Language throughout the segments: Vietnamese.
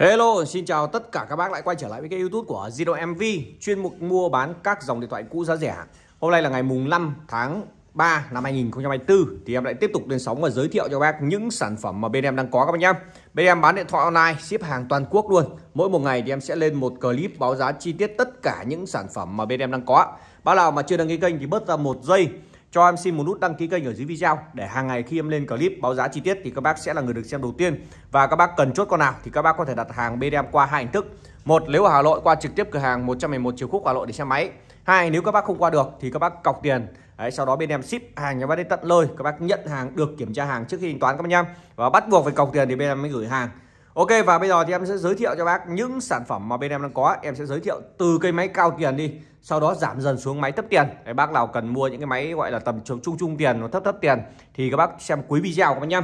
Hello, xin chào tất cả các bác lại quay trở lại với cái YouTube của Zino MV, chuyên mục mua bán các dòng điện thoại cũ giá rẻ. Hôm nay là ngày mùng 5 tháng 3 năm 2024 thì em lại tiếp tục lên sóng và giới thiệu cho bác những sản phẩm mà bên em đang có các bác nhá. Bên em bán điện thoại online, ship hàng toàn quốc luôn. Mỗi một ngày thì em sẽ lên một clip báo giá chi tiết tất cả những sản phẩm mà bên em đang có. Bác nào mà chưa đăng ký kênh thì bớt ra một giây cho em xin một nút đăng ký kênh ở dưới video để hàng ngày khi em lên clip báo giá chi tiết thì các bác sẽ là người được xem đầu tiên và các bác cần chốt con nào thì các bác có thể đặt hàng bên em qua hai hình thức một nếu ở Hà Nội qua trực tiếp cửa hàng 111 triệu Khúc Hà Nội để xem máy hai nếu các bác không qua được thì các bác cọc tiền Đấy, sau đó bên em ship hàng nhà bác đến tận nơi các bác nhận hàng được kiểm tra hàng trước khi thanh toán các bác nhá và bắt buộc phải cọc tiền thì bên em mới gửi hàng Ok và bây giờ thì em sẽ giới thiệu cho bác những sản phẩm mà bên em đang có Em sẽ giới thiệu từ cây máy cao tiền đi Sau đó giảm dần xuống máy thấp tiền Đấy, Bác nào cần mua những cái máy gọi là tầm trung trung tiền nó thấp thấp tiền Thì các bác xem cuối video của bác nhá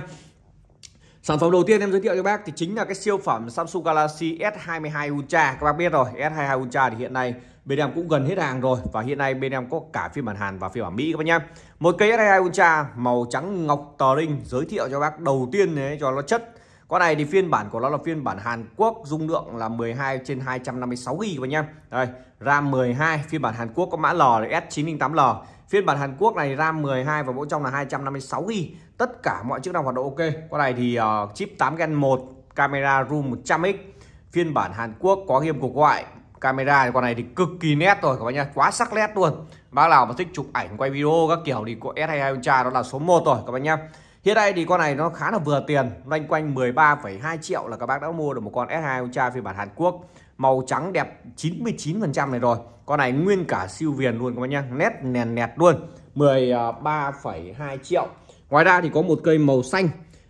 Sản phẩm đầu tiên em giới thiệu cho bác thì chính là cái siêu phẩm Samsung Galaxy S22 Ultra Các bác biết rồi S22 Ultra thì hiện nay bên em cũng gần hết hàng rồi Và hiện nay bên em có cả phiên bản Hàn và phiên bản Mỹ các bác nhá Một cây S22 Ultra màu trắng ngọc tờ linh giới thiệu cho bác đầu tiên đấy cho nó chất con này thì phiên bản của nó là phiên bản Hàn Quốc dung lượng là 12 trên 256 GB các nha đây RAM 12 phiên bản Hàn Quốc có mã L là S908L phiên bản Hàn Quốc này RAM 12 và bộ trong là 256 GB tất cả mọi chức năng hoạt động ok con này thì uh, chip 8 Gen 1 camera zoom 100x phiên bản Hàn Quốc có game cục ngoại camera thì con này thì cực kỳ nét rồi các bạn nhá quá sắc nét luôn bác nào mà thích chụp ảnh quay video các kiểu thì có S22 Ultra đó là số 1 rồi các bạn nhá Hiện đây thì con này nó khá là vừa tiền, loanh quanh 13,2 triệu là các bác đã mua được một con S2 Ultra phiên bản Hàn Quốc. Màu trắng đẹp 99% này rồi. Con này nguyên cả siêu viền luôn các bác nhá, nét nền nẹt luôn. 13,2 triệu. Ngoài ra thì có một cây màu xanh.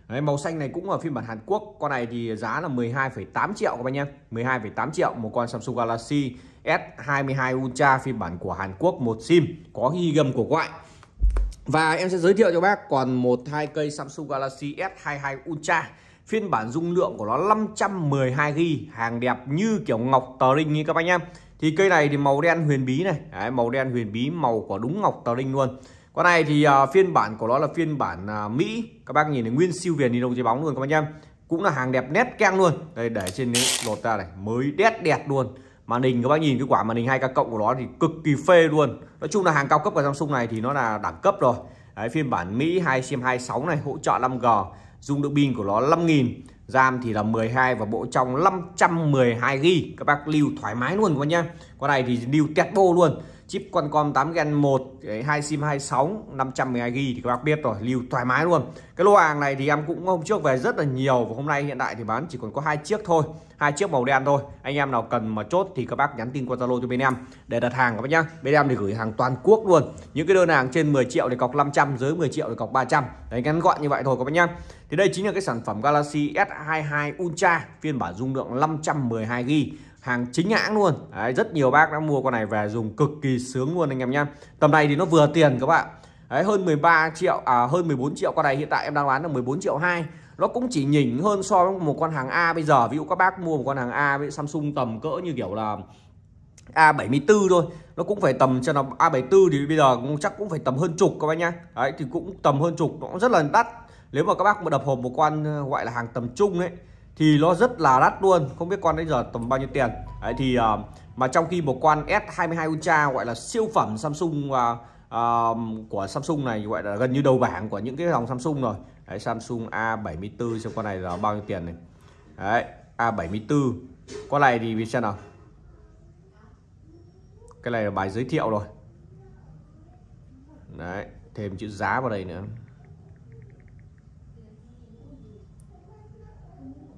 Đấy, màu xanh này cũng ở phiên bản Hàn Quốc. Con này thì giá là 12,8 triệu các bác nhá. 12,8 triệu một con Samsung Galaxy S22 Ultra phiên bản của Hàn Quốc một sim có ghi gầm của ngoại và em sẽ giới thiệu cho bác còn một hai cây Samsung Galaxy S22 Ultra phiên bản dung lượng của nó 512GB hàng đẹp như kiểu ngọc tờ linh như các bác nhá thì cây này thì màu đen huyền bí này Đấy, màu đen huyền bí màu của đúng ngọc tờ linh luôn con này thì uh, phiên bản của nó là phiên bản uh, Mỹ các bác nhìn thấy nguyên siêu viền đi đồng giấy bóng luôn các bác nhá cũng là hàng đẹp nét keng luôn đây để trên lột ra này mới đét đẹp luôn màn hình các bác nhìn cái quả màn hình 2K cộng của nó thì cực kỳ phê luôn nói chung là hàng cao cấp của Samsung này thì nó là đẳng cấp rồi Đấy, phiên bản Mỹ 2 sim 26 này hỗ trợ 5G dung lượng pin của nó 5000 RAM thì là 12 và bộ trong 512 GB các bác lưu thoải mái luôn các bác nhé con này thì lưu tẹt bô luôn chip Qualcomm 8 Gen 1 hai sim 2 sóng 512 GB thì các bác biết rồi lưu thoải mái luôn cái lô hàng này thì em cũng hôm trước về rất là nhiều và hôm nay hiện tại thì bán chỉ còn có hai chiếc thôi hai chiếc màu đen thôi anh em nào cần mà chốt thì các bác nhắn tin qua Zalo cho bên em để đặt hàng các bác nhá bên em thì gửi hàng toàn quốc luôn những cái đơn hàng trên 10 triệu thì cọc 500 dưới 10 triệu thì cọc 300 đấy ngắn gọn như vậy thôi các bác nhá thì đây chính là cái sản phẩm Galaxy S22 Ultra phiên bản dung lượng 512 GB hàng chính hãng luôn đấy, rất nhiều bác đã mua con này về dùng cực kỳ sướng luôn anh em nhé. tầm này thì nó vừa tiền các bạn đấy hơn 13 triệu à hơn 14 triệu con này hiện tại em đang bán là 14 triệu hai nó cũng chỉ nhỉnh hơn so với một con hàng A bây giờ ví dụ các bác mua một con hàng A với Samsung tầm cỡ như kiểu là A74 thôi nó cũng phải tầm cho nó A74 thì bây giờ cũng chắc cũng phải tầm hơn chục các bác nhá đấy thì cũng tầm hơn chục nó cũng rất là đắt nếu mà các bác mà đập hộp một con gọi là hàng tầm trung đấy thì nó rất là đắt luôn không biết con đấy giờ tầm bao nhiêu tiền đấy thì ờ, mà trong khi một con S22 Ultra gọi là siêu phẩm Samsung uh, uh, của Samsung này gọi là gần như đầu bảng của những cái dòng Samsung rồi đấy, Samsung A74 xem con này là bao nhiêu tiền này đấy A74 con này thì mình xem nào cái này là bài giới thiệu rồi đấy thêm chữ giá vào đây nữa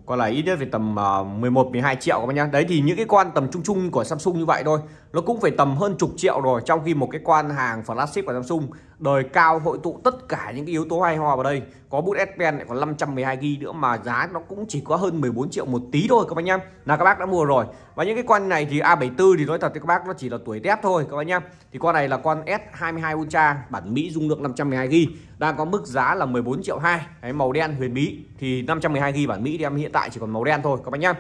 còn là ít nhất về tầm 11 ờ, 12 triệu các bạn nhá đấy thì những cái con tầm trung trung của Samsung như vậy thôi nó cũng phải tầm hơn chục triệu rồi trong khi một cái quan hàng flagship của Samsung đời cao hội tụ tất cả những cái yếu tố hay ho vào đây có bút S Pen lại còn 512 GB nữa mà giá nó cũng chỉ có hơn 14 triệu một tí thôi các bác em là các bác đã mua rồi và những cái con này thì A74 thì nói thật với các bác nó chỉ là tuổi tép thôi các bác em thì con này là con S22 Ultra bản Mỹ dung lượng 512 GB đang có mức giá là 14 triệu 2 cái màu đen huyền bí thì 512 GB bản Mỹ thì em hiện tại chỉ còn màu đen thôi các bác em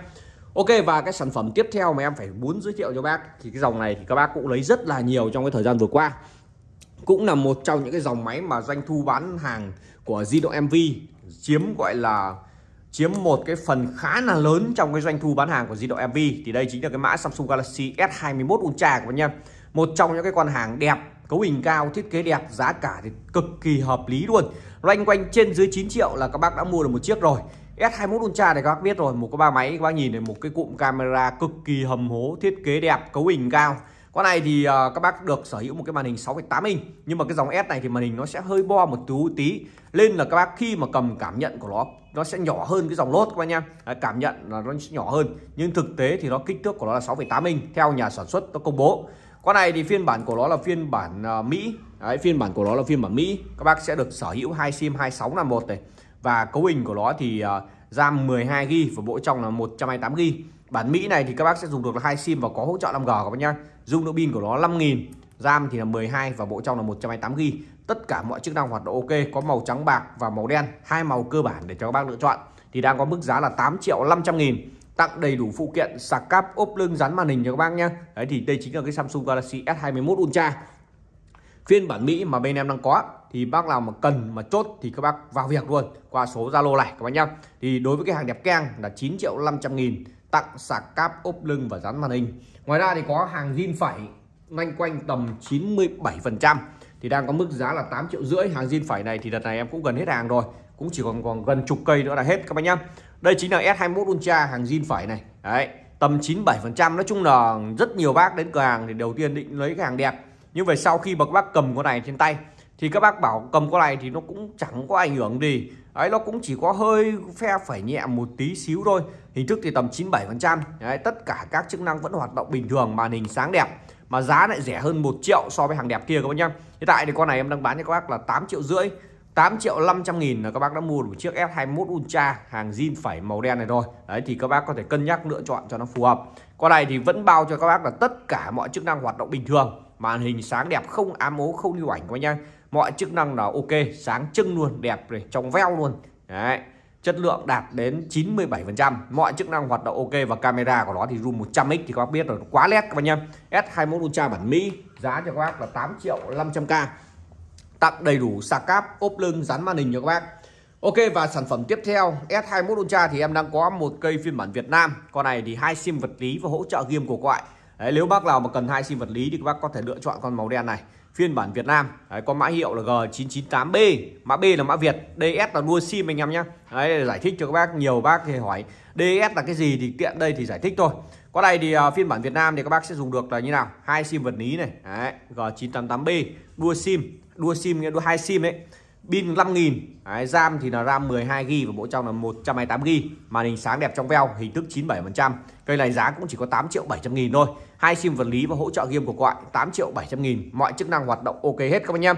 Ok và cái sản phẩm tiếp theo mà em phải muốn giới thiệu cho bác thì cái dòng này thì các bác cũng lấy rất là nhiều trong cái thời gian vừa qua cũng là một trong những cái dòng máy mà doanh thu bán hàng của di động MV chiếm gọi là chiếm một cái phần khá là lớn trong cái doanh thu bán hàng của di động MV thì đây chính là cái mã Samsung Galaxy S21 Ultra của bạn nhé một trong những cái con hàng đẹp cấu hình cao thiết kế đẹp giá cả thì cực kỳ hợp lý luôn loanh quanh trên dưới 9 triệu là các bác đã mua được một chiếc rồi S21 Ultra thì các bác biết rồi một cái ba máy các bác nhìn này một cái cụm camera cực kỳ hầm hố thiết kế đẹp cấu hình cao con này thì uh, các bác được sở hữu một cái màn hình 6.8 inch nhưng mà cái dòng S này thì màn hình nó sẽ hơi bo một tú tí nên là các bác khi mà cầm cảm nhận của nó nó sẽ nhỏ hơn cái dòng lốt các bác nha cảm nhận là nó sẽ nhỏ hơn nhưng thực tế thì nó kích thước của nó là 6.8 inch theo nhà sản xuất nó công bố con này thì phiên bản của nó là phiên bản uh, Mỹ Đấy, phiên bản của nó là phiên bản Mỹ các bác sẽ được sở hữu hai sim 2651 này và cấu hình của nó thì uh, RAM 12GB và bộ trong là 128GB bản Mỹ này thì các bác sẽ dùng được là hai sim và có hỗ trợ 5G các bác nhá dung lượng pin của nó 5000 RAM thì là 12 và bộ trong là 128GB tất cả mọi chức năng hoạt động ok có màu trắng bạc và màu đen hai màu cơ bản để cho các bác lựa chọn thì đang có mức giá là 8 triệu 500 nghìn tặng đầy đủ phụ kiện sạc cáp ốp lưng dán màn hình cho các bác nhá đấy thì đây chính là cái Samsung Galaxy S21 Ultra phiên bản Mỹ mà bên em đang có thì bác nào mà cần mà chốt thì các bác vào việc luôn qua số Zalo này các bác nhá. Thì đối với cái hàng đẹp keng là 9 triệu 500 nghìn tặng sạc cáp ốp lưng và dán màn hình. Ngoài ra thì có hàng zin phải loanh quanh tầm 97% thì đang có mức giá là 8 triệu rưỡi hàng zin phải này thì đợt này em cũng gần hết hàng rồi cũng chỉ còn còn gần chục cây nữa là hết các bác nhá đây chính là S21 Ultra hàng zin phải này đấy tầm 97% nói chung là rất nhiều bác đến cửa hàng thì đầu tiên định lấy cái hàng đẹp như vậy sau khi mà các bác cầm con này trên tay thì các bác bảo cầm con này thì nó cũng chẳng có ảnh hưởng gì ấy nó cũng chỉ có hơi phe phải nhẹ một tí xíu thôi hình thức thì tầm 97 phần trăm tất cả các chức năng vẫn hoạt động bình thường màn hình sáng đẹp mà giá lại rẻ hơn một triệu so với hàng đẹp kia các bác nhá hiện tại thì con này em đang bán cho các bác là 8 triệu rưỡi 8 triệu 500 nghìn là các bác đã mua được chiếc F21 Ultra hàng zin phải màu đen này rồi đấy thì các bác có thể cân nhắc lựa chọn cho nó phù hợp con này thì vẫn bao cho các bác là tất cả mọi chức năng hoạt động bình thường màn hình sáng đẹp không ám ố không lưu ảnh các nhá mọi chức năng là ok sáng trưng luôn đẹp rồi trong veo luôn đấy chất lượng đạt đến 97% mọi chức năng hoạt động ok và camera của nó thì zoom 100x thì các bác biết rồi quá nét các bác nhá S21 Ultra bản Mỹ giá cho các bác là 8 triệu 500k tặng đầy đủ sạc cáp ốp lưng dán màn hình cho các bác Ok và sản phẩm tiếp theo S21 Ultra thì em đang có một cây phiên bản Việt Nam con này thì hai sim vật lý và hỗ trợ game của gọi Đấy, nếu bác nào mà cần hai sim vật lý thì các bác có thể lựa chọn con màu đen này phiên bản Việt Nam đấy, có mã hiệu là G998B mã B là mã Việt DS là đua sim anh em nhé đấy giải thích cho các bác nhiều bác thì hỏi DS là cái gì thì tiện đây thì giải thích thôi có đây thì uh, phiên bản Việt Nam thì các bác sẽ dùng được là như nào hai sim vật lý này đấy, G988B đua sim đua sim đua hai sim đấy pin 5000 Đấy, RAM thì là RAM 12GB và bộ trong là 128GB màn hình sáng đẹp trong veo hình thức 97% cây này giá cũng chỉ có 8 triệu 700 nghìn thôi hai sim vật lý và hỗ trợ game của gọi 8 triệu 700 nghìn mọi chức năng hoạt động ok hết các anh em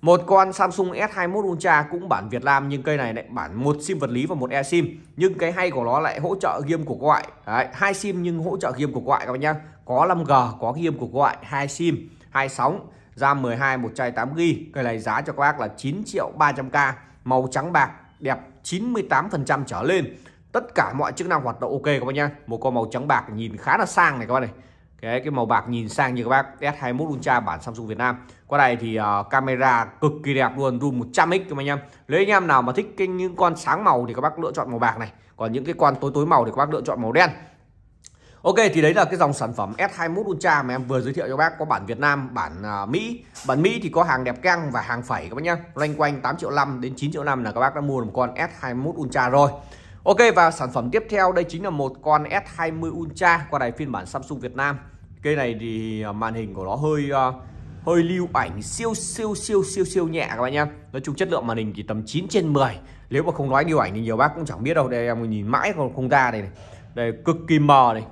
một con Samsung S21 Ultra cũng bản Việt Nam nhưng cây này lại bản một sim vật lý và một e sim nhưng cái hay của nó lại hỗ trợ game của gọi. hai sim nhưng hỗ trợ game của gọi các bạn nhá có 5G có game của gọi, hai sim hai sóng RAM 12 128 g cái này giá cho các bác là 9 triệu 300k màu trắng bạc đẹp 98% trở lên tất cả mọi chức năng hoạt động ok các bác nhá một con màu trắng bạc nhìn khá là sang này các bác này cái cái màu bạc nhìn sang như các bác S21 Ultra bản Samsung Việt Nam qua này thì uh, camera cực kỳ đẹp luôn zoom 100x các bác nhá nếu anh em nào mà thích cái những con sáng màu thì các bác lựa chọn màu bạc này còn những cái con tối tối màu thì các bác lựa chọn màu đen Ok thì đấy là cái dòng sản phẩm S21 Ultra mà em vừa giới thiệu cho bác có bản Việt Nam, bản uh, Mỹ. Bản Mỹ thì có hàng đẹp căng và hàng phẩy các bác nhá. Loanh quanh 8 triệu 5 đến 9 triệu 5 là các bác đã mua một con S21 Ultra rồi. Ok và sản phẩm tiếp theo đây chính là một con S20 Ultra qua đài phiên bản Samsung Việt Nam. Cây này thì à, màn hình của nó hơi uh, hơi lưu ảnh siêu siêu siêu siêu siêu nhẹ các bạn nhá. Nói chung chất lượng màn hình chỉ tầm 9 trên 10. Nếu mà không nói lưu ảnh thì nhiều bác cũng chẳng biết đâu. Đây em nhìn mãi còn không ra đây này. Đây cực kỳ mờ này,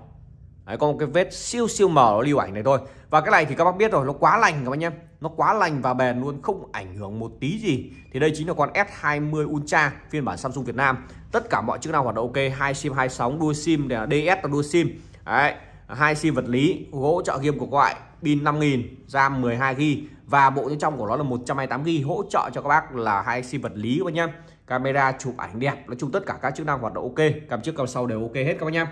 Đấy, có một cái vết siêu siêu mờ nó lưu ảnh này thôi và cái này thì các bác biết rồi nó quá lành các bác nhé nó quá lành và bền luôn không ảnh hưởng một tí gì thì đây chính là con S20 Ultra phiên bản Samsung Việt Nam tất cả mọi chức năng hoạt động ok hai sim hai sóng đua sim để DS là đua sim đấy hai sim vật lý gỗ trợ game của gọi pin 5000 RAM 12 g và bộ bên trong của nó là 128 g hỗ trợ cho các bác là hai sim vật lý các bác nhé camera chụp ảnh đẹp nói chung tất cả các chức năng hoạt động ok cầm trước cầm sau đều ok hết các bác nhé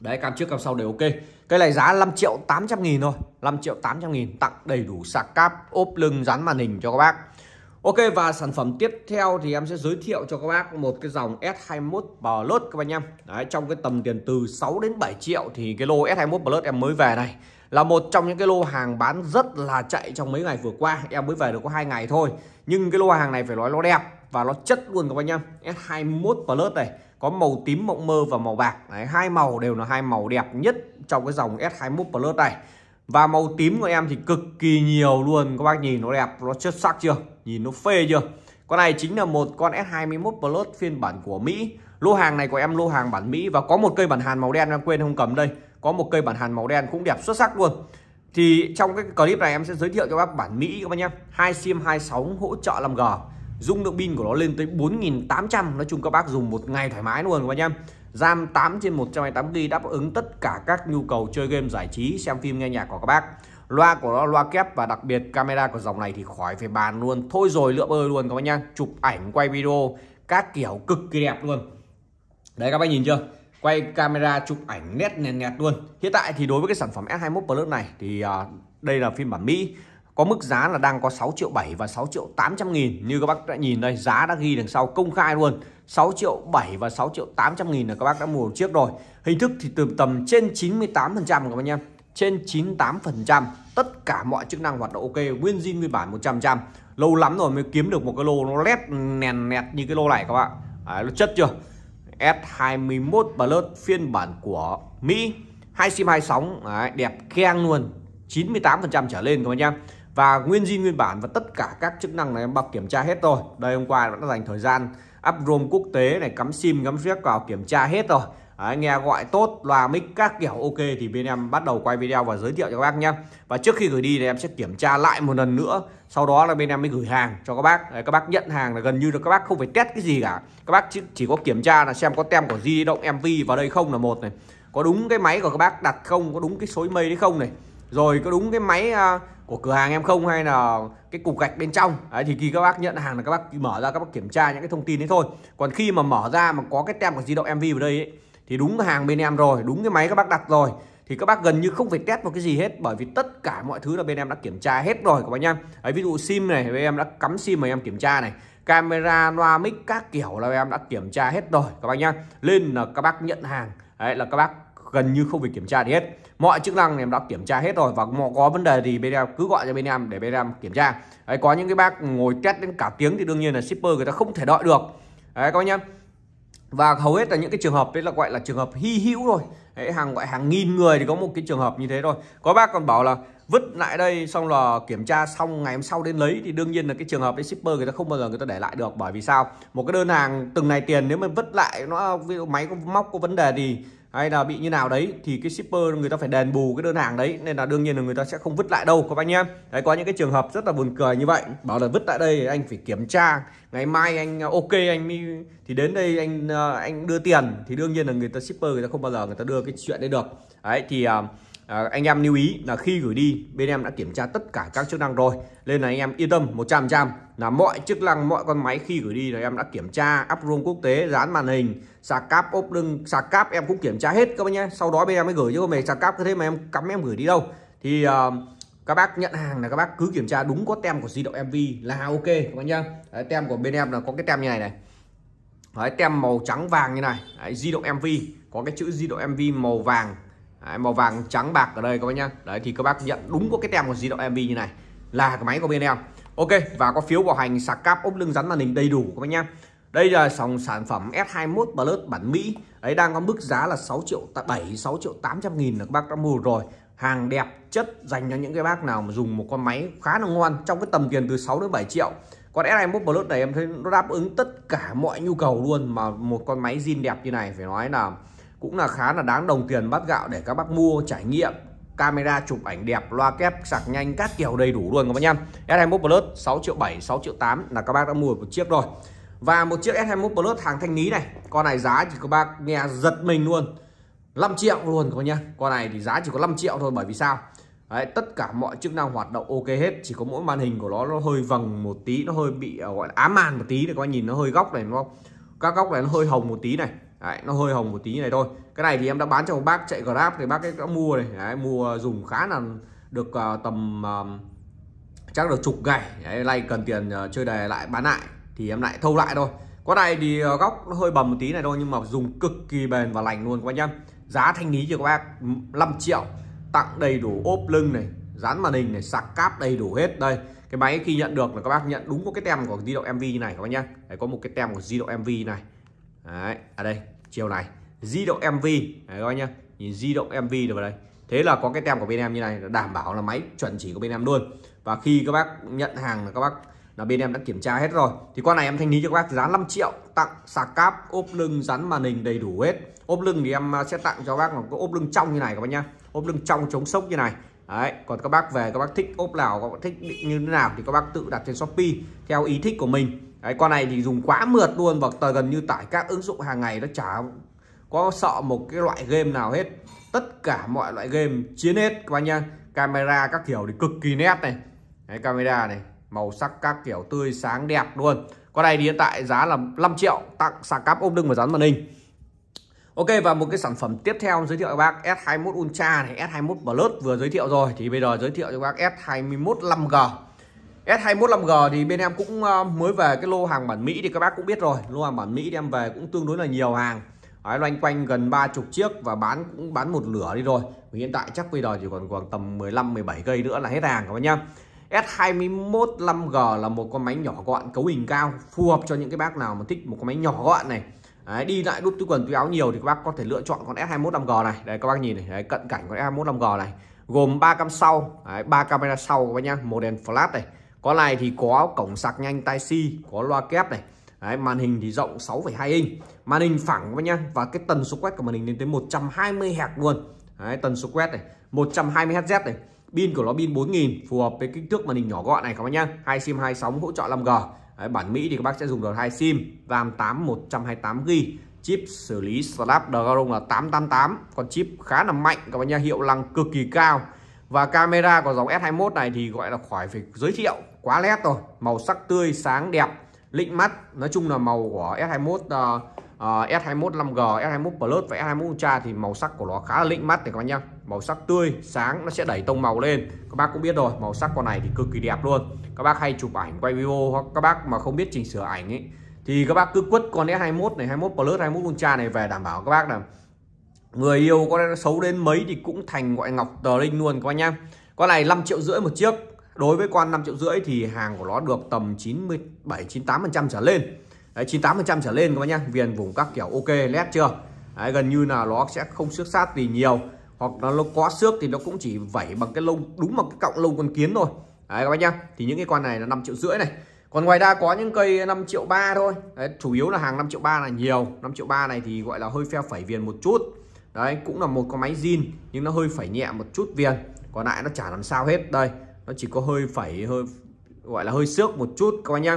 Đấy cam trước cam sau đều ok Cây này giá 5 triệu 800 nghìn thôi 5 triệu 800 nghìn tặng đầy đủ sạc cáp ốp lưng dán màn hình cho các bác Ok và sản phẩm tiếp theo thì em sẽ giới thiệu cho các bác một cái dòng S21 Plus các bạn nhá. Đấy, trong cái tầm tiền từ 6 đến 7 triệu thì cái lô S21 Plus em mới về này là một trong những cái lô hàng bán rất là chạy trong mấy ngày vừa qua. Em mới về được có hai ngày thôi. Nhưng cái lô hàng này phải nói nó đẹp và nó chất luôn các bạn nhá. S21 Plus này có màu tím mộng mơ và màu bạc Đấy, hai màu đều là hai màu đẹp nhất trong cái dòng S21 Plus này và màu tím của em thì cực kỳ nhiều luôn các bác nhìn nó đẹp nó chất sắc chưa nhìn nó phê chưa con này chính là một con S21 Plus phiên bản của Mỹ lô hàng này của em lô hàng bản Mỹ và có một cây bản Hàn màu đen em quên không cầm đây có một cây bản Hàn màu đen cũng đẹp xuất sắc luôn thì trong cái clip này em sẽ giới thiệu cho các bác bản Mỹ các bác nhé hai sim hai sóng hỗ trợ 5G dung lượng pin của nó lên tới 4.800 nói chung các bác dùng một ngày thoải mái luôn các bác nhá RAM 8 trên 128GB đáp ứng tất cả các nhu cầu chơi game giải trí xem phim nghe nhạc của các bác loa của nó loa kép và đặc biệt camera của dòng này thì khỏi phải bàn luôn thôi rồi lượm ơi luôn các bác nhá chụp ảnh quay video các kiểu cực kỳ đẹp luôn đấy các bác nhìn chưa quay camera chụp ảnh nét nét nét luôn hiện tại thì đối với cái sản phẩm S21 Plus này thì uh, đây là phiên bản Mỹ có mức giá là đang có 6 triệu 7 và 6 triệu 800 nghìn như các bác đã nhìn đây giá đã ghi đằng sau công khai luôn 6 triệu 7 và 6 triệu 800 nghìn là các bác đã mua chiếc rồi hình thức thì từ tầm trên 98 phần trăm các bác nhé trên 98 phần trăm tất cả mọi chức năng hoạt động ok nguyên zin nguyên bản 100 trăm lâu lắm rồi mới kiếm được một cái lô nó lét nèn nẹt như cái lô này các bạn à, nó chất chưa S21 Plus phiên bản của Mỹ hai sim hai sóng Đấy, đẹp keng luôn 98% trở lên các bác nhá và nguyên zin nguyên bản và tất cả các chức năng này em bật kiểm tra hết rồi đây hôm qua đã dành thời gian up ROM quốc tế này cắm sim cắm jack vào kiểm tra hết rồi Đấy, nghe gọi tốt loa mic các kiểu ok thì bên em bắt đầu quay video và giới thiệu cho các bác nhé và trước khi gửi đi thì em sẽ kiểm tra lại một lần nữa sau đó là bên em mới gửi hàng cho các bác Đấy, các bác nhận hàng là gần như là các bác không phải test cái gì cả các bác chỉ, chỉ có kiểm tra là xem có tem của di động mv vào đây không là một này có đúng cái máy của các bác đặt không có đúng cái số mây đấy không này rồi có đúng cái máy uh, của cửa hàng em không hay là cái cục gạch bên trong đấy, thì khi các bác nhận hàng là các bác mở ra các bác kiểm tra những cái thông tin đấy thôi còn khi mà mở ra mà có cái tem của di động mv vào đây ấy, thì đúng hàng bên em rồi đúng cái máy các bác đặt rồi thì các bác gần như không phải test một cái gì hết bởi vì tất cả mọi thứ là bên em đã kiểm tra hết rồi các bác nhá đấy, ví dụ sim này bên em đã cắm sim mà em kiểm tra này camera loa mic các kiểu là em đã kiểm tra hết rồi các bác nhá lên là các bác nhận hàng đấy là các bác gần như không phải kiểm tra gì hết mọi chức năng em đã kiểm tra hết rồi và có vấn đề gì bên em cứ gọi cho bên em để bên em kiểm tra đấy, có những cái bác ngồi test đến cả tiếng thì đương nhiên là shipper người ta không thể đợi được đấy các em và hầu hết là những cái trường hợp đấy là gọi là trường hợp hy hữu rồi đấy, hàng gọi hàng nghìn người thì có một cái trường hợp như thế thôi có bác còn bảo là vứt lại đây xong là kiểm tra xong ngày hôm sau đến lấy thì đương nhiên là cái trường hợp đấy shipper người ta không bao giờ người ta để lại được bởi vì sao một cái đơn hàng từng này tiền nếu mà vứt lại nó máy có móc có vấn đề gì hay là bị như nào đấy thì cái shipper người ta phải đền bù cái đơn hàng đấy nên là đương nhiên là người ta sẽ không vứt lại đâu các anh em đấy có những cái trường hợp rất là buồn cười như vậy bảo là vứt lại đây anh phải kiểm tra ngày mai anh à, ok anh mới thì đến đây anh à, anh đưa tiền thì đương nhiên là người ta shipper người ta không bao giờ người ta đưa cái chuyện đấy được đấy thì à, à, anh em lưu ý là khi gửi đi bên em đã kiểm tra tất cả các chức năng rồi nên là anh em yên tâm 100 trăm là mọi chức năng mọi con máy khi gửi đi là em đã kiểm tra áp quốc tế dán màn hình sạc cáp ốp lưng sạc cáp em cũng kiểm tra hết các bác nhé sau đó bên em mới gửi chứ không về sạc cáp cứ thế mà em cắm em gửi đi đâu thì uh, các bác nhận hàng là các bác cứ kiểm tra đúng có tem của di động mv là ok các bác nhá đấy, tem của bên em là có cái tem như này này đấy, tem màu trắng vàng như này đấy, di động mv có cái chữ di động mv màu vàng đấy, màu vàng trắng bạc ở đây các bác nhá đấy thì các bác nhận đúng có cái tem của di động mv như này là cái máy của bên em ok và có phiếu bảo hành sạc cáp ốp lưng rắn màn hình đầy đủ các bác nhá đây là dòng sản phẩm S21 Plus bản Mỹ ấy đang có mức giá là 6 triệu 7 6 triệu 800 nghìn là các bác đã mua rồi hàng đẹp chất dành cho những cái bác nào mà dùng một con máy khá là ngon trong cái tầm tiền từ 6 đến 7 triệu con S21 Plus này em thấy nó đáp ứng tất cả mọi nhu cầu luôn mà một con máy zin đẹp như này phải nói là cũng là khá là đáng đồng tiền bát gạo để các bác mua trải nghiệm camera chụp ảnh đẹp loa kép sạc nhanh các kiểu đầy đủ luôn các bác nhá S21 Plus 6 triệu 7 6 triệu 8 là các bác đã mua một chiếc rồi và một chiếc S21 Plus hàng thanh lý này Con này giá chỉ có bác nghe giật mình luôn 5 triệu luôn các nhá Con này thì giá chỉ có 5 triệu thôi bởi vì sao Đấy, tất cả mọi chức năng hoạt động ok hết chỉ có mỗi màn hình của nó nó hơi vầng một tí nó hơi bị ờ, gọi là ám màn một tí để các bạn nhìn nó hơi góc này đúng không các góc này nó hơi hồng một tí này Đấy, nó hơi hồng một tí như này thôi cái này thì em đã bán cho một bác chạy grab thì bác ấy đã mua này Đấy, mua dùng khá là được uh, tầm uh, chắc được chục ngày Đấy, nay cần tiền uh, chơi đề lại bán lại thì em lại thâu lại thôi con này thì góc nó hơi bầm một tí này thôi nhưng mà dùng cực kỳ bền và lành luôn các bác nhá giá thanh lý cho các bác 5 triệu tặng đầy đủ ốp lưng này dán màn hình này sạc cáp đầy đủ hết đây cái máy khi nhận được là các bác nhận đúng có cái tem của di động mv như này các bác nhá đấy, có một cái tem của di động mv này đấy ở đây chiều này di động mv đấy các bác nhá nhìn di động mv được vào đây thế là có cái tem của bên em như này đảm bảo là máy chuẩn chỉ của bên em luôn và khi các bác nhận hàng là các bác là bên em đã kiểm tra hết rồi thì con này em thanh lý cho các bác giá 5 triệu tặng sạc cáp ốp lưng rắn màn hình đầy đủ hết ốp lưng thì em à, sẽ tặng cho bác một cái ốp lưng trong như này các bác nhá ốp lưng trong chống sốc như này Đấy, còn các bác về các bác thích ốp nào các bác thích định như thế nào thì các bác tự đặt trên Shopee theo ý thích của mình Đấy, con này thì dùng quá mượt luôn và tờ gần như tải các ứng dụng hàng ngày nó chả có sợ một cái loại game nào hết tất cả mọi loại game chiến hết các bác nhá. camera các kiểu thì cực kỳ nét này Đấy, camera này màu sắc các kiểu tươi sáng đẹp luôn con này thì hiện tại giá là 5 triệu tặng sạc cáp ôm lưng và dán màn hình Ok và một cái sản phẩm tiếp theo giới thiệu các bác S21 Ultra này S21 Plus vừa giới thiệu rồi thì bây giờ giới thiệu cho các bác S21 5G S21 5G thì bên em cũng ờ, mới về cái lô hàng bản Mỹ thì các bác cũng biết rồi lô hàng bản Mỹ đem về cũng tương đối là nhiều hàng Đấy, loanh quanh gần ba chục chiếc và bán cũng bán một lửa đi rồi hiện tại chắc bây giờ chỉ còn khoảng tầm 15-17 cây nữa là hết hàng các bác nhá S21 5G là một con máy nhỏ gọn cấu hình cao phù hợp cho những cái bác nào mà thích một con máy nhỏ gọn này Đấy, đi lại đút túi quần túi áo nhiều thì các bác có thể lựa chọn con S21 5G này đây các bác nhìn này đấy, cận cảnh con S21 5G này gồm 3 cam sau đấy, 3 camera sau các bác nhá một đèn flash này Có này thì có cổng sạc nhanh tai si có loa kép này Đấy, màn hình thì rộng 6,2 inch màn hình phẳng các bác nhá và cái tần số quét của màn hình lên tới 120 Hz luôn Đấy, tần số quét này 120 Hz này pin của nó pin 4000 phù hợp với kích thước màn hình nhỏ gọn này các bác nhá hai sim hai sóng hỗ trợ 5G Đấy, bản Mỹ thì các bác sẽ dùng được hai sim RAM 8 128 g chip xử lý Snapdragon là 888 con chip khá là mạnh các bác nhá hiệu năng cực kỳ cao và camera của dòng S21 này thì gọi là khỏi phải giới thiệu quá nét rồi màu sắc tươi sáng đẹp lịnh mắt nói chung là màu của S21 uh, uh, S21 5G, S21 Plus và S21 Ultra thì màu sắc của nó khá là lịnh mắt thì các bác nhá. Màu sắc tươi, sáng nó sẽ đẩy tông màu lên. Các bác cũng biết rồi, màu sắc con này thì cực kỳ đẹp luôn. Các bác hay chụp ảnh quay video hoặc các bác mà không biết chỉnh sửa ảnh ấy thì các bác cứ quất con S21 này, 21 Plus, 21 Ultra này về đảm bảo các bác là người yêu con xấu đến mấy thì cũng thành gọi ngọc tờ linh luôn các bác nhá. Con này 5 triệu rưỡi một chiếc. Đối với con 5 triệu rưỡi thì hàng của nó được tầm 97 98% trở lên Đấy, 98% trở lên các bác nhá viền vùng các kiểu ok led chưa Đấy, gần như là nó sẽ không xước sát gì nhiều hoặc nó, có xước thì nó cũng chỉ vẩy bằng cái lông đúng bằng cái cọng lông con kiến thôi Đấy các bác nhá thì những cái con này là 5 triệu rưỡi này còn ngoài ra có những cây 5 triệu ba thôi đấy, chủ yếu là hàng 5 triệu ba là nhiều 5 triệu ba này thì gọi là hơi phe phẩy viền một chút đấy cũng là một con máy zin nhưng nó hơi phẩy nhẹ một chút viền còn lại nó chả làm sao hết đây nó chỉ có hơi phẩy hơi gọi là hơi xước một chút các bác nhá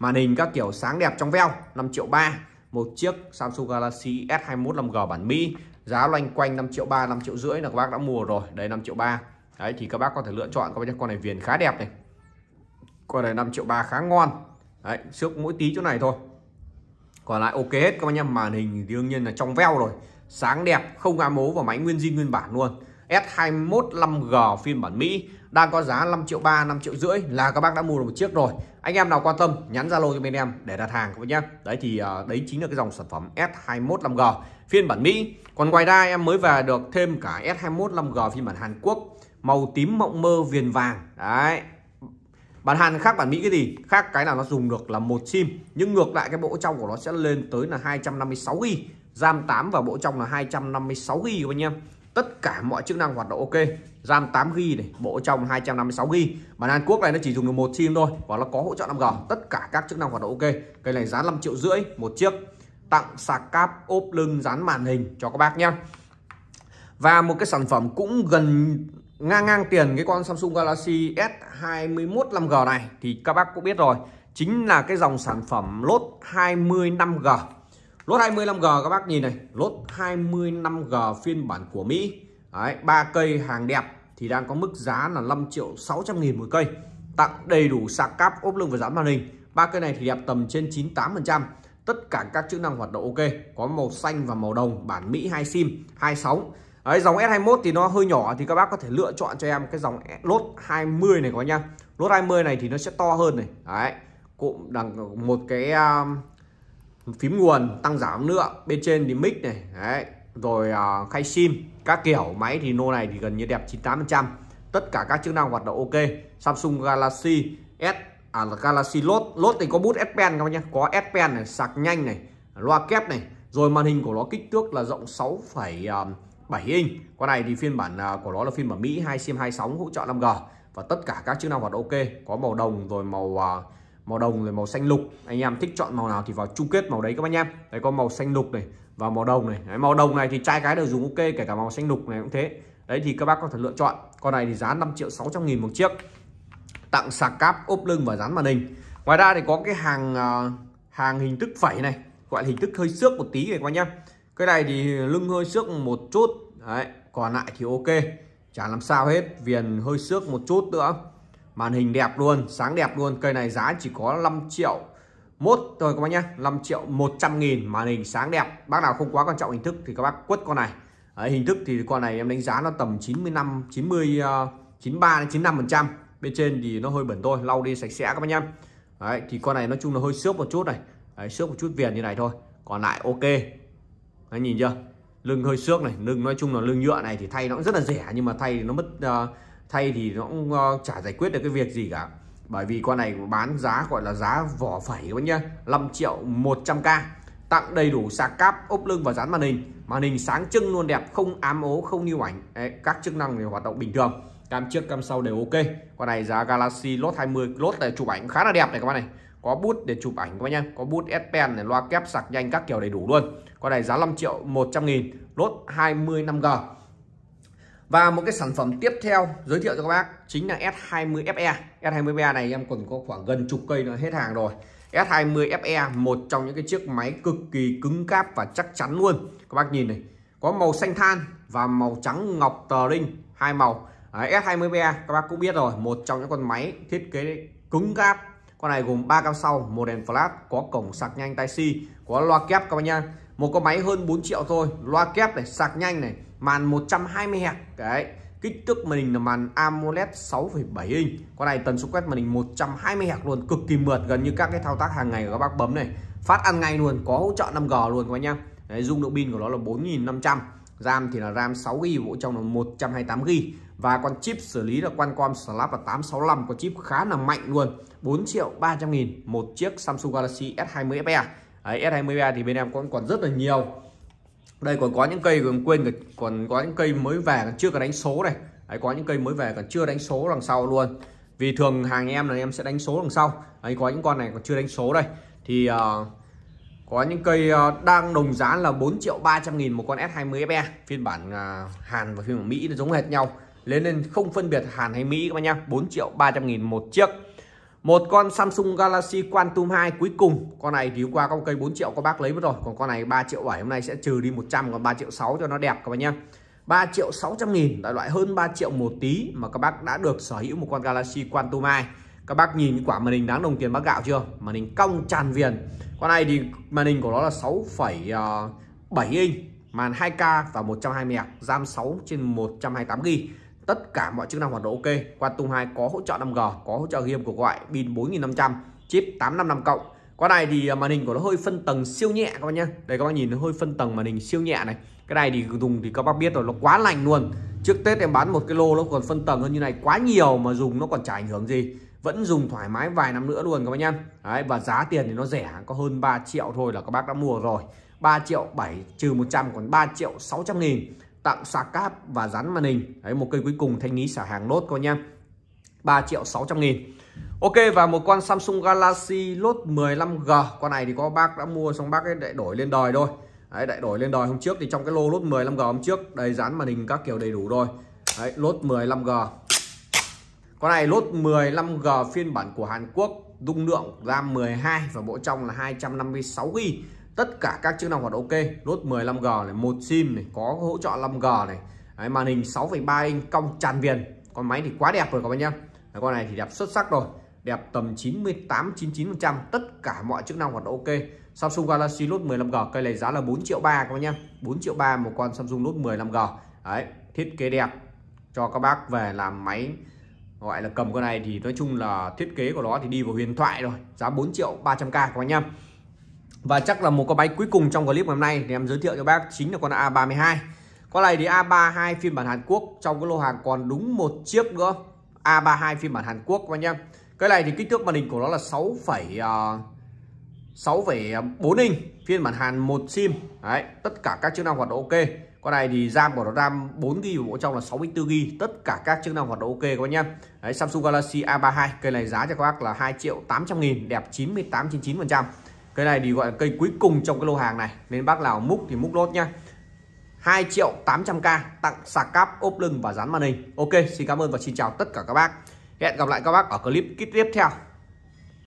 màn hình các kiểu sáng đẹp trong veo 5 triệu ba một chiếc Samsung Galaxy S21 5G bản Mỹ giá loanh quanh 5 triệu 3 5 triệu rưỡi là các bác đã mua rồi đấy 5 triệu 3 đấy thì các bác có thể lựa chọn các bác con này viền khá đẹp này con này 5 triệu 3 khá ngon đấy trước mỗi tí chỗ này thôi còn lại ok hết các bác nhá màn hình đương nhiên là trong veo rồi sáng đẹp không ám mố và máy nguyên zin nguyên bản luôn S21 5G phiên bản Mỹ đang có giá 5 triệu 3 5 triệu rưỡi là các bác đã mua được một chiếc rồi anh em nào quan tâm nhắn Zalo cho bên em để đặt hàng các bác nhé đấy thì uh, đấy chính là cái dòng sản phẩm S21 5G phiên bản Mỹ còn ngoài ra em mới về được thêm cả S21 5G phiên bản Hàn Quốc màu tím mộng mơ viền vàng đấy bản Hàn khác bản Mỹ cái gì khác cái là nó dùng được là một sim nhưng ngược lại cái bộ trong của nó sẽ lên tới là 256 g RAM 8 và bộ trong là 256 g các anh em tất cả mọi chức năng hoạt động ok RAM 8GB này, bộ trong 256GB. Bản Hàn Quốc này nó chỉ dùng được một sim thôi và nó có hỗ trợ 5G, tất cả các chức năng hoạt động ok. Cây này giá 5 triệu rưỡi một chiếc. Tặng sạc cáp ốp lưng dán màn hình cho các bác nhé. Và một cái sản phẩm cũng gần ngang ngang tiền cái con Samsung Galaxy S21 5G này thì các bác cũng biết rồi, chính là cái dòng sản phẩm lốt 20 5G. Lốt 20 5G các bác nhìn này, lốt 20 5G phiên bản của Mỹ Đấy, 3 cây hàng đẹp thì đang có mức giá là 5 triệu 600 nghìn một cây tặng đầy đủ sạc cáp ốp lưng và dán màn hình ba cây này thì đẹp tầm trên 98% tất cả các chức năng hoạt động ok có màu xanh và màu đồng bản Mỹ hai sim hai sóng Đấy, dòng S21 thì nó hơi nhỏ thì các bác có thể lựa chọn cho em cái dòng lốt 20 này có nhá lốt 20 này thì nó sẽ to hơn này đấy cụm đằng một cái um, phím nguồn tăng giảm nữa bên trên thì mic này đấy rồi uh, khay sim các kiểu máy thì nô này thì gần như đẹp 98% tất cả các chức năng hoạt động ok Samsung Galaxy S à Galaxy Note Note thì có bút S Pen các nhé có S Pen này sạc nhanh này loa kép này rồi màn hình của nó kích thước là rộng 6,7 inch con này thì phiên bản à, của nó là phiên bản Mỹ 2 sim 2 sóng hỗ trợ 5G và tất cả các chức năng hoạt động ok có màu đồng rồi màu à, màu đồng rồi màu xanh lục anh em thích chọn màu nào thì vào chung kết màu đấy các anh em đấy có màu xanh lục này và màu đồng này đấy, màu đồng này thì trai gái đều dùng ok kể cả màu xanh lục này cũng thế đấy thì các bác có thể lựa chọn con này thì giá 5 triệu 600 nghìn một chiếc tặng sạc cáp ốp lưng và dán màn hình ngoài ra thì có cái hàng à, hàng hình thức phẩy này gọi là hình thức hơi xước một tí này các bác nhá cái này thì lưng hơi xước một chút đấy còn lại thì ok chả làm sao hết viền hơi xước một chút nữa màn hình đẹp luôn sáng đẹp luôn cây này giá chỉ có 5 triệu mốt thôi các bác nhé, 5 triệu 100 nghìn màn hình sáng đẹp bác nào không quá quan trọng hình thức thì các bác quất con này Đấy, hình thức thì con này em đánh giá nó tầm 95 90 uh, 93 đến 95 phần trăm bên trên thì nó hơi bẩn thôi lau đi sạch sẽ các bác nhá Đấy, thì con này nói chung là hơi xước một chút này Đấy, xước một chút viền như này thôi còn lại ok Đấy, nhìn chưa lưng hơi xước này lưng nói chung là lưng nhựa này thì thay nó cũng rất là rẻ nhưng mà thay thì nó mất uh, thay thì nó cũng uh, chả giải quyết được cái việc gì cả bởi vì con này bán giá gọi là giá vỏ phẩy các bác nhá 5 triệu 100k tặng đầy đủ sạc cáp ốp lưng và dán màn hình màn hình sáng trưng luôn đẹp không ám ố không lưu ảnh Đấy, các chức năng thì hoạt động bình thường cam trước cam sau đều ok con này giá Galaxy Note 20 lốt này chụp ảnh khá là đẹp này các bác này có bút để chụp ảnh các bác nhá có bút S Pen để loa kép sạc nhanh các kiểu đầy đủ luôn con này giá 5 triệu 100 nghìn Note 20 5G và một cái sản phẩm tiếp theo giới thiệu cho các bác chính là S20FE S20FE này em còn có khoảng gần chục cây nó hết hàng rồi S20FE một trong những cái chiếc máy cực kỳ cứng cáp và chắc chắn luôn các bác nhìn này có màu xanh than và màu trắng ngọc tờ linh hai màu S20FE các bác cũng biết rồi một trong những con máy thiết kế cứng cáp con này gồm ba cam sau một đèn flash có cổng sạc nhanh tai si có loa kép các bác nha một con máy hơn 4 triệu thôi loa kép này sạc nhanh này màn 120 Hz đấy kích thước màn hình là màn AMOLED 6,7 inch con này tần số quét màn hình 120 Hz luôn cực kỳ mượt gần như các cái thao tác hàng ngày của các bác bấm này phát ăn ngay luôn có hỗ trợ 5G luôn các bác nhá đấy, dung lượng pin của nó là 4.500 RAM thì là RAM 6GB bộ trong là 128GB và con chip xử lý là Qualcomm Snap là 865 con chip khá là mạnh luôn 4 triệu 300 nghìn một chiếc Samsung Galaxy S20 FE Đấy, S20e thì bên em cũng còn rất là nhiều đây còn có những cây còn quên còn có những cây mới về còn chưa có đánh số này Đấy, có những cây mới về còn chưa đánh số đằng sau luôn vì thường hàng em là em sẽ đánh số đằng sau Đấy, có những con này còn chưa đánh số đây thì uh, có những cây uh, đang đồng giá là 4 triệu 300 nghìn một con S20 FE phiên bản uh, Hàn và phiên bản Mỹ nó giống hệt nhau lên nên không phân biệt Hàn hay Mỹ các bạn nhá 4 triệu 300 nghìn một chiếc một con Samsung Galaxy Quantum 2 cuối cùng con này thì qua con cây 4 triệu các bác lấy mất rồi còn con này 3 triệu 7 hôm nay sẽ trừ đi 100 còn 3 triệu 6 cho nó đẹp các bác nhé 3 triệu 600 nghìn đại loại hơn 3 triệu một tí mà các bác đã được sở hữu một con Galaxy Quantum 2 các bác nhìn cái quả màn hình đáng đồng tiền bác gạo chưa màn hình cong tràn viền con này thì màn hình của nó là 6,7 ờ, inch màn 2K và 120 Hz, RAM 6 trên 128 GB tất cả mọi chức năng hoạt động ok tung 2 có hỗ trợ 5G có hỗ trợ game của gọi pin 4500 chip 855 cộng con này thì à, màn hình của nó hơi phân tầng siêu nhẹ các bạn nhé Đây các bạn nhìn nó hơi phân tầng màn hình siêu nhẹ này Cái này thì dùng thì các bác biết rồi nó quá lành luôn Trước Tết em bán một cái lô nó còn phân tầng hơn như này quá nhiều mà dùng nó còn chả ảnh hưởng gì Vẫn dùng thoải mái vài năm nữa luôn các bác nhé Đấy và giá tiền thì nó rẻ có hơn 3 triệu thôi là các bác đã mua rồi 3 triệu 7 trừ 100 còn 3 triệu 600 nghìn tặng sạc cáp và rắn màn hình đấy một cây cuối cùng thanh lý xả hàng nốt coi nha 3 triệu 600 nghìn Ok và một con Samsung Galaxy Note 15G con này thì có bác đã mua xong bác ấy lại đổi lên đời thôi đấy đại đổi lên đời hôm trước thì trong cái lô Note 15G hôm trước đầy dán màn hình các kiểu đầy đủ rồi đấy Note 15G con này Note 15G phiên bản của Hàn Quốc dung lượng RAM 12 và bộ trong là 256 GB tất cả các chức năng hoạt ok nốt 15G này một sim này có hỗ trợ 5G này Đấy, màn hình 6,3 inch cong tràn viền con máy thì quá đẹp rồi các bạn nhé con này thì đẹp xuất sắc rồi đẹp tầm 98 99% tất cả mọi chức năng hoạt ok Samsung Galaxy Note 15G cây này giá là 4 triệu 3 các bạn nhé 4 triệu 3 một con Samsung Note 15G đấy thiết kế đẹp cho các bác về làm máy gọi là cầm con này thì nói chung là thiết kế của nó thì đi vào huyền thoại rồi giá 4 triệu 300k các bạn nhé và chắc là một con máy cuối cùng trong clip ngày hôm nay thì em giới thiệu cho bác chính là con A32 Con này thì A32 phiên bản Hàn Quốc trong cái lô hàng còn đúng một chiếc nữa A32 phiên bản Hàn Quốc các anh em Cái này thì kích thước màn hình của nó là 6, 6,4 à, inch phiên bản Hàn một sim Đấy, tất cả các chức năng hoạt động ok con này thì RAM của nó RAM 4GB và bộ trong là 64GB tất cả các chức năng hoạt động ok các anh em Đấy, Samsung Galaxy A32 cây này giá cho các bác là 2 triệu 800 nghìn đẹp 98 99 phần trăm cái này thì gọi là cây cuối cùng trong cái lô hàng này nên bác nào múc thì múc lốt nhá 2 triệu 800k tặng sạc cáp ốp lưng và dán màn hình ok xin cảm ơn và xin chào tất cả các bác hẹn gặp lại các bác ở clip tiếp theo